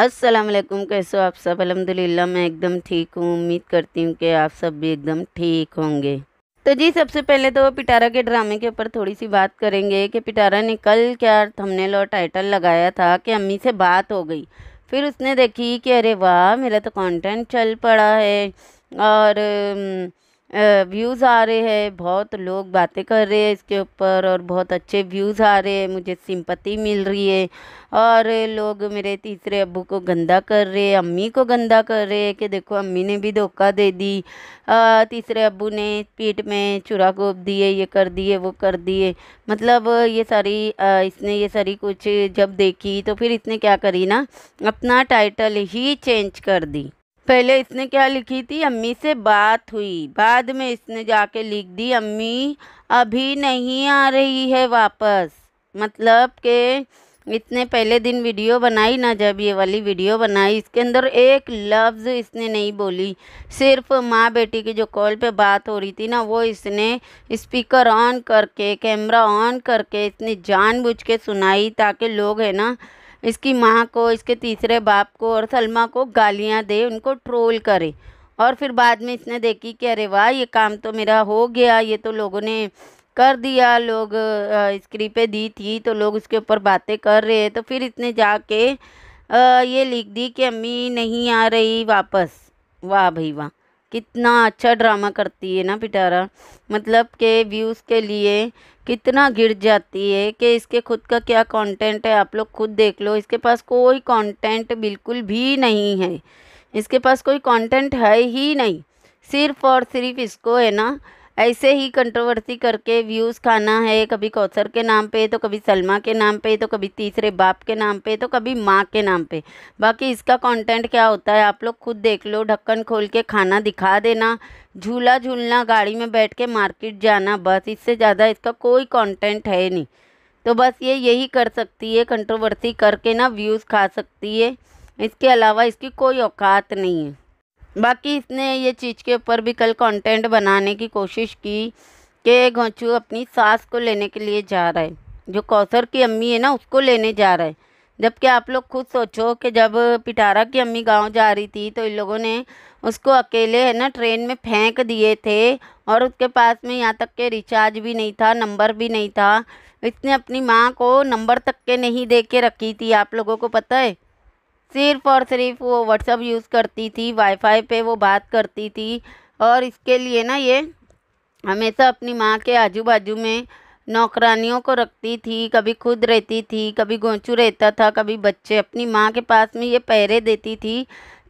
अस्सलाम वालेकुम कैसे हो आप सब अलहमदिल्ला मैं एकदम ठीक हूँ उम्मीद करती हूँ कि आप सब भी एकदम ठीक होंगे तो जी सबसे पहले तो पिटारा के ड्रामे के ऊपर थोड़ी सी बात करेंगे कि पिटारा ने कल क्या थंबनेल और टाइटल लगाया था कि अम्मी से बात हो गई फिर उसने देखी कि अरे वाह मेरा तो कंटेंट चल पड़ा है और व्यूज़ आ रहे हैं बहुत लोग बातें कर रहे हैं इसके ऊपर और बहुत अच्छे व्यूज़ आ रहे हैं मुझे सिंपति मिल रही है और लोग मेरे तीसरे अबू को गंदा कर रहे हैं अम्मी को गंदा कर रहे हैं कि देखो अम्मी ने भी धोखा दे दी आ, तीसरे अबू ने पीठ में चुरा गोप दिए ये कर दिए वो कर दिए मतलब ये सारी आ, इसने ये सारी कुछ जब देखी तो फिर इसने क्या करी ना अपना टाइटल ही चेंज कर दी पहले इसने क्या लिखी थी अम्मी से बात हुई बाद में इसने जाके लिख दी अम्मी अभी नहीं आ रही है वापस मतलब के इसने पहले दिन वीडियो बनाई ना जब ये वाली वीडियो बनाई इसके अंदर एक लफ्ज़ इसने नहीं बोली सिर्फ माँ बेटी की जो कॉल पे बात हो रही थी ना वो इसने स्पीकर ऑन करके कैमरा ऑन करके इसने जानबूझ के सुनाई ताकि लोग है ना इसकी माँ को इसके तीसरे बाप को और सलमा को गालियाँ दे उनको ट्रोल करे और फिर बाद में इसने देखी कि अरे वाह ये काम तो मेरा हो गया ये तो लोगों ने कर दिया लोग पे दी थी तो लोग उसके ऊपर बातें कर रहे हैं तो फिर इसने जाके ये लिख दी कि अम्मी नहीं आ रही वापस वाह भाई वाह कितना अच्छा ड्रामा करती है ना पिटारा मतलब के व्यूज़ के लिए कितना गिर जाती है कि इसके खुद का क्या कंटेंट है आप लोग खुद देख लो इसके पास कोई कंटेंट बिल्कुल भी नहीं है इसके पास कोई कंटेंट है ही नहीं सिर्फ और सिर्फ इसको है ना ऐसे ही कंट्रोवर्सी करके व्यूज़ खाना है कभी कौसर के नाम पे तो कभी सलमा के नाम पे तो कभी तीसरे बाप के नाम पे तो कभी माँ के नाम पे बाकी इसका कंटेंट क्या होता है आप लोग खुद देख लो ढक्कन खोल के खाना दिखा देना झूला झूलना गाड़ी में बैठ के मार्केट जाना बस इससे ज़्यादा इसका कोई कॉन्टेंट है नहीं तो बस ये यही कर सकती है कंट्रोवर्सी करके ना व्यूज़ खा सकती है इसके अलावा इसकी कोई औकात नहीं है बाकी इसने ये चीज़ के ऊपर भी कल कंटेंट बनाने की कोशिश की कि घोंचू अपनी सास को लेने के लिए जा रहा है जो कौसर की अम्मी है ना उसको लेने जा रहा है जबकि आप लोग खुद सोचो कि जब पिटारा की अम्मी गांव जा रही थी तो इन लोगों ने उसको अकेले है ना ट्रेन में फेंक दिए थे और उसके पास में यहाँ तक के रिचार्ज भी नहीं था नंबर भी नहीं था इसने अपनी माँ को नंबर तक के नहीं दे के रखी थी आप लोगों को पता है सिर्फ और सिर्फ वो व्हाट्सअप यूज़ करती थी वाईफाई पे वो बात करती थी और इसके लिए ना ये हमेशा अपनी माँ के आजू बाजू में नौकरानियों को रखती थी कभी खुद रहती थी कभी गोंचू रहता था कभी बच्चे अपनी माँ के पास में ये पहरे देती थी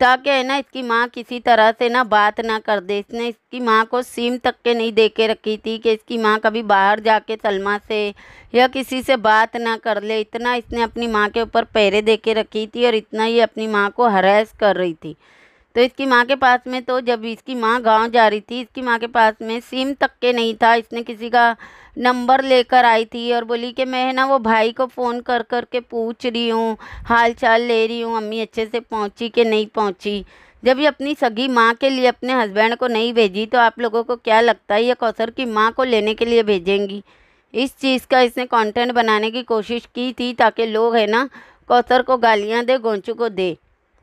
ताकि है ना इसकी माँ किसी तरह से ना बात ना कर दे इसने इसकी माँ को सीम तक के नहीं दे के रखी थी कि इसकी माँ कभी बाहर जाके सलमा से या किसी से बात ना कर ले इतना इसने अपनी माँ के ऊपर पैरे दे के रखी थी और इतना ही अपनी माँ को हरास कर रही थी तो इसकी माँ के पास में तो जब इसकी माँ गांव जा रही थी इसकी माँ के पास में सिम तक के नहीं था इसने किसी का नंबर लेकर आई थी और बोली कि मैं है ना वो भाई को फ़ोन कर कर के पूछ रही हूँ हाल चाल ले रही हूँ अम्मी अच्छे से पहुँची कि नहीं पहुँची जब ये अपनी सगी माँ के लिए अपने हस्बैंड को नहीं भेजी तो आप लोगों को क्या लगता है ये कौसर की माँ को लेने के लिए भेजेंगी इस चीज़ का इसने कंटेंट बनाने की कोशिश की थी ताकि लोग है ना कौसर को गालियाँ दे गोंचू को दे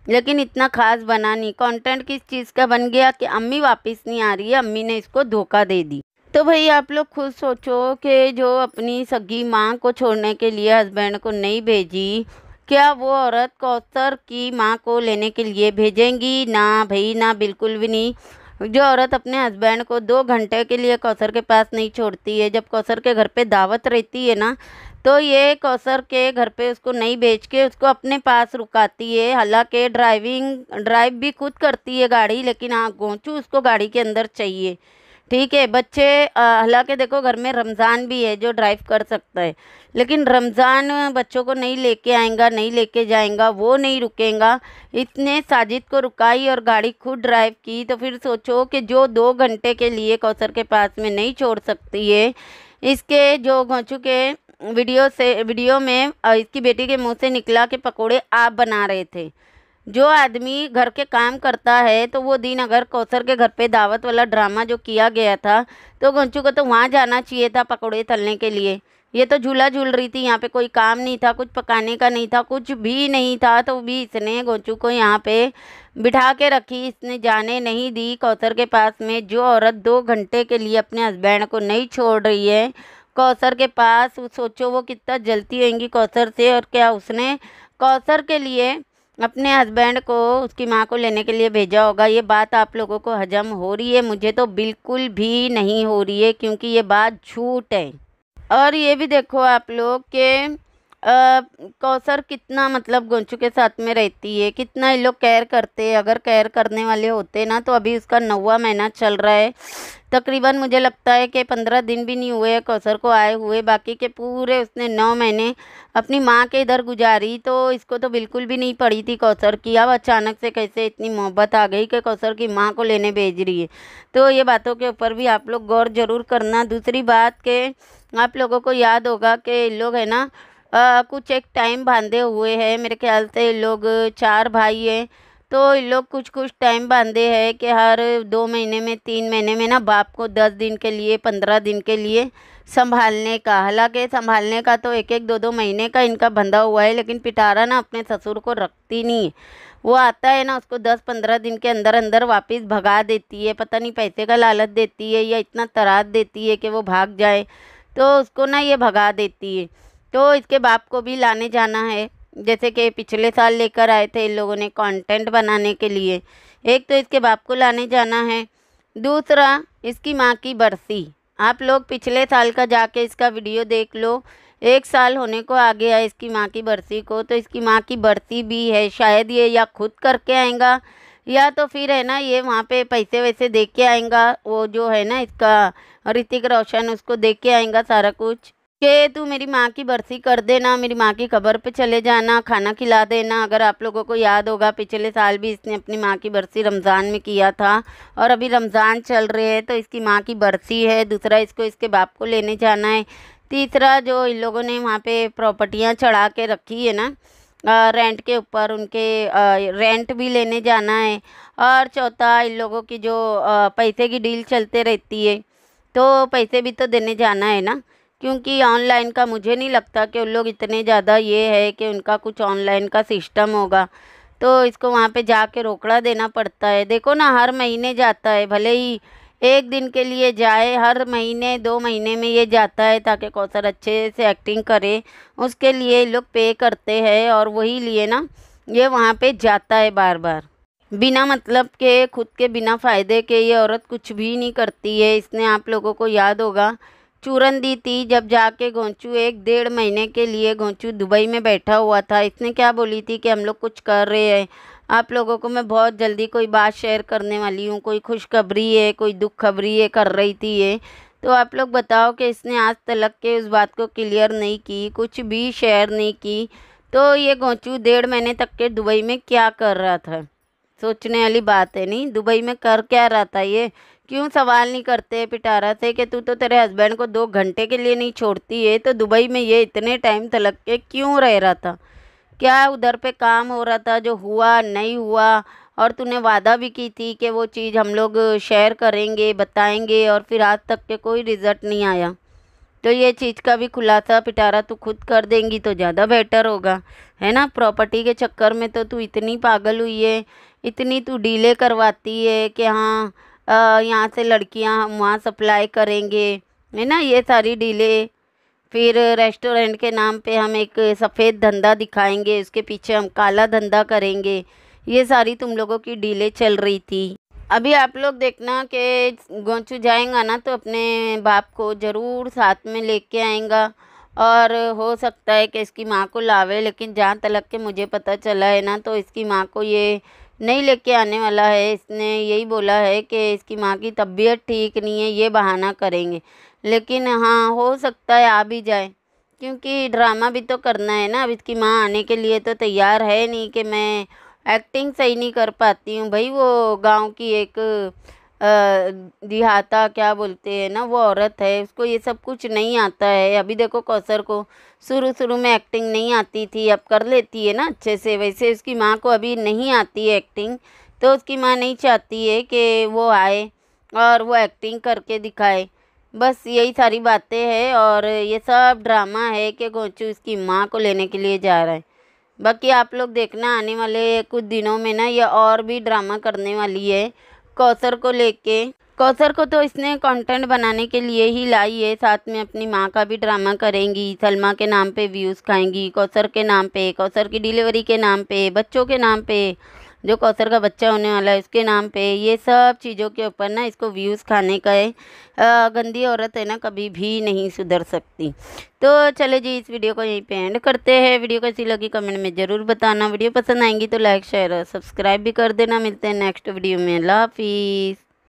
लेकिन इतना खास बना नहीं कॉन्टेंट किस चीज़ का बन गया कि अम्मी वापस नहीं आ रही है अम्मी ने इसको धोखा दे दी तो भाई आप लोग खुद सोचो कि जो अपनी सगी माँ को छोड़ने के लिए हस्बैंड को नहीं भेजी क्या वो औरत कौसर की माँ को लेने के लिए भेजेंगी ना भाई ना बिल्कुल भी नहीं जो औरत अपने हस्बैंड को दो घंटे के लिए कौसर के पास नहीं छोड़ती है जब कौसर के घर पे दावत रहती है ना तो ये कौसर के घर पे उसको नहीं भेज के उसको अपने पास रुकाती है हालांकि ड्राइविंग ड्राइव भी खुद करती है गाड़ी लेकिन हाँ गोचू उसको गाड़ी के अंदर चाहिए ठीक है बच्चे हालांकि देखो घर में रमज़ान भी है जो ड्राइव कर सकता है लेकिन रमज़ान बच्चों को नहीं लेके आएगा नहीं लेके जाएगा वो नहीं रुकेगा इतने साजिद को रुकाई और गाड़ी खुद ड्राइव की तो फिर सोचो कि जो दो घंटे के लिए कौसर के पास में नहीं छोड़ सकती है इसके जो हो चुके वीडियो से वीडियो में इसकी बेटी के मुंह से निकला के पकोड़े आप बना रहे थे जो आदमी घर के काम करता है तो वो दिन अगर कौसर के घर पे दावत वाला ड्रामा जो किया गया था तो गंचू को तो वहाँ जाना चाहिए था पकौड़े तलने के लिए ये तो झूला झूल रही थी यहाँ पे कोई काम नहीं था कुछ पकाने का नहीं था कुछ भी नहीं था तो भी इसने गोचू को यहाँ पे बिठा के रखी इसने जाने नहीं दी कौसर के पास में जो औरत दो घंटे के लिए अपने हस्बैंड को नहीं छोड़ रही है कौसर के पास सोचो वो कितना जलती होंगी कौसर से और क्या उसने कौसर के लिए अपने हस्बैंड को उसकी माँ को लेने के लिए भेजा होगा ये बात आप लोगों को हजम हो रही है मुझे तो बिल्कुल भी नहीं हो रही है क्योंकि ये बात झूठ है और ये भी देखो आप लोग के कौसर कितना मतलब गोंचू के साथ में रहती है कितना ये लोग केयर करते हैं अगर केयर करने वाले होते ना तो अभी उसका नौवा महीना चल रहा है तकरीबन मुझे लगता है कि पंद्रह दिन भी नहीं हुए कौसर को आए हुए बाकी के पूरे उसने नौ महीने अपनी माँ के इधर गुजारी तो इसको तो बिल्कुल भी नहीं पड़ी थी कौसर की अब अचानक से कैसे इतनी मोहब्बत आ गई कि कौसर की माँ को लेने भेज रही है तो ये बातों के ऊपर भी आप लोग गौर ज़रूर करना दूसरी बात के आप लोगों को याद होगा कि लोग है ना आ, कुछ एक टाइम बांधे हुए हैं मेरे ख्याल से लोग चार भाई हैं तो इन लोग कुछ कुछ टाइम बांधे हैं कि हर दो महीने में तीन महीने में ना बाप को दस दिन के लिए पंद्रह दिन के लिए संभालने का हालांकि संभालने का तो एक एक दो दो महीने का इनका बंधा हुआ है लेकिन पिटारा ना अपने ससुर को रखती नहीं है वो आता है ना उसको दस पंद्रह दिन के अंदर अंदर वापस भगा देती है पता नहीं पैसे का लालच देती है या इतना तराज देती है कि वो भाग जाए तो उसको ना ये भगा देती है तो इसके बाप को भी लाने जाना है जैसे कि पिछले साल लेकर आए थे इन लोगों ने कंटेंट बनाने के लिए एक तो इसके बाप को लाने जाना है दूसरा इसकी माँ की बरसी आप लोग पिछले साल का जाके इसका वीडियो देख लो एक साल होने को आ गया इसकी माँ की बरसी को तो इसकी माँ की बरसी भी है शायद ये या खुद करके आएगा या तो फिर है ना ये वहाँ पे पैसे वैसे दे के आएगा वो जो है ना इसका ऋतिक रोशन उसको दे के आएगा सारा कुछ कि तू मेरी माँ की बरसी कर देना मेरी माँ की कब्र पे चले जाना खाना खिला देना अगर आप लोगों को याद होगा पिछले साल भी इसने अपनी माँ की बरसी रमज़ान में किया था और अभी रमज़ान चल रहे हैं तो इसकी माँ की बरसी है दूसरा इसको इसके बाप को लेने जाना है तीसरा जो इन लोगों ने वहाँ पे प्रॉपर्टियाँ चढ़ा के रखी है ना रेंट के ऊपर उनके रेंट भी लेने जाना है और चौथा इन लोगों की जो पैसे की डील चलते रहती है तो पैसे भी तो देने जाना है ना क्योंकि ऑनलाइन का मुझे नहीं लगता कि उन लोग इतने ज़्यादा ये है कि उनका कुछ ऑनलाइन का सिस्टम होगा तो इसको वहाँ पे जाके रोकड़ा देना पड़ता है देखो ना हर महीने जाता है भले ही एक दिन के लिए जाए हर महीने दो महीने में ये जाता है ताकि कौशल अच्छे से एक्टिंग करे उसके लिए लोग पे करते हैं और वही लिए ना ये वहाँ पे जाता है बार बार बिना मतलब के खुद के बिना फ़ायदे के ये औरत कुछ भी नहीं करती है इसने आप लोगों को याद होगा चूरन दी थी जब जाके गोंचू एक डेढ़ महीने के लिए गोंचू दुबई में बैठा हुआ था इसने क्या बोली थी कि हम लोग कुछ कर रहे हैं आप लोगों को मैं बहुत जल्दी कोई बात शेयर करने वाली हूँ कोई खुशखबरी है कोई दुख खबरी है कर रही थी ये तो आप लोग बताओ कि इसने आज तलक के उस बात को क्लियर नहीं की कुछ भी शेयर नहीं की तो ये गोंचू डेढ़ महीने तक के दुबई में क्या कर रहा था सोचने वाली बात है नहीं दुबई में कर क्या रहा था ये क्यों सवाल नहीं करते पिटारा से कि तू तो तेरे हस्बैंड को दो घंटे के लिए नहीं छोड़ती है तो दुबई में ये इतने टाइम तलक के क्यों रह रहा था क्या उधर पे काम हो रहा था जो हुआ नहीं हुआ और तूने वादा भी की थी कि वो चीज़ हम लोग शेयर करेंगे बताएंगे और फिर आज तक के कोई रिज़ल्ट नहीं आया तो ये चीज़ का भी खुलासा पिटारा तू खुद कर देंगी तो ज़्यादा बेटर होगा है ना प्रॉपर्टी के चक्कर में तो तू इतनी पागल हुई है इतनी तू डीले करवाती है कि हाँ यहाँ से लड़कियाँ हम वहाँ सप्लाई करेंगे है ना ये सारी डीले फिर रेस्टोरेंट के नाम पे हम एक सफ़ेद धंधा दिखाएंगे उसके पीछे हम काला धंधा करेंगे ये सारी तुम लोगों की डीले चल रही थी अभी आप लोग देखना कि गोंचू जाएगा ना तो अपने बाप को ज़रूर साथ में लेके आएगा और हो सकता है कि इसकी माँ को लावे लेकिन जहाँ तलक के मुझे पता चला है ना तो इसकी माँ को ये नहीं लेके आने वाला है इसने यही बोला है कि इसकी माँ की तबीयत ठीक नहीं है ये बहाना करेंगे लेकिन हाँ हो सकता है आ भी जाए क्योंकि ड्रामा भी तो करना है ना अब इसकी माँ आने के लिए तो तैयार है नहीं कि मैं एक्टिंग सही नहीं कर पाती हूँ भाई वो गांव की एक दिहाता क्या बोलते हैं ना वो औरत है उसको ये सब कुछ नहीं आता है अभी देखो कौसर को शुरू शुरू में एक्टिंग नहीं आती थी अब कर लेती है ना अच्छे से वैसे उसकी माँ को अभी नहीं आती है एक्टिंग तो उसकी माँ नहीं चाहती है कि वो आए और वो एक्टिंग करके दिखाए बस यही सारी बातें हैं और ये सब ड्रामा है कि गोचू उसकी माँ को लेने के लिए जा रहा है बाकी आप लोग देखना आने वाले कुछ दिनों में ना ये और भी ड्रामा करने वाली है कौसर को लेके कौसर को तो इसने कंटेंट बनाने के लिए ही लाई है साथ में अपनी माँ का भी ड्रामा करेंगी सलमा के नाम पे व्यूज़ खाएंगी कौसर के नाम पे कौसर की डिलीवरी के नाम पे बच्चों के नाम पे जो कौसर का बच्चा होने वाला है उसके नाम पे ये सब चीज़ों के ऊपर ना इसको व्यूज़ खाने का है आ, गंदी औरत है ना कभी भी नहीं सुधर सकती तो चले जी इस वीडियो को यहीं पे एंड करते हैं वीडियो कैसी लगी कमेंट में ज़रूर बताना वीडियो पसंद आएंगी तो लाइक शेयर और सब्सक्राइब भी कर देना मिलते हैं नेक्स्ट वीडियो में अल्लाह हाफिज़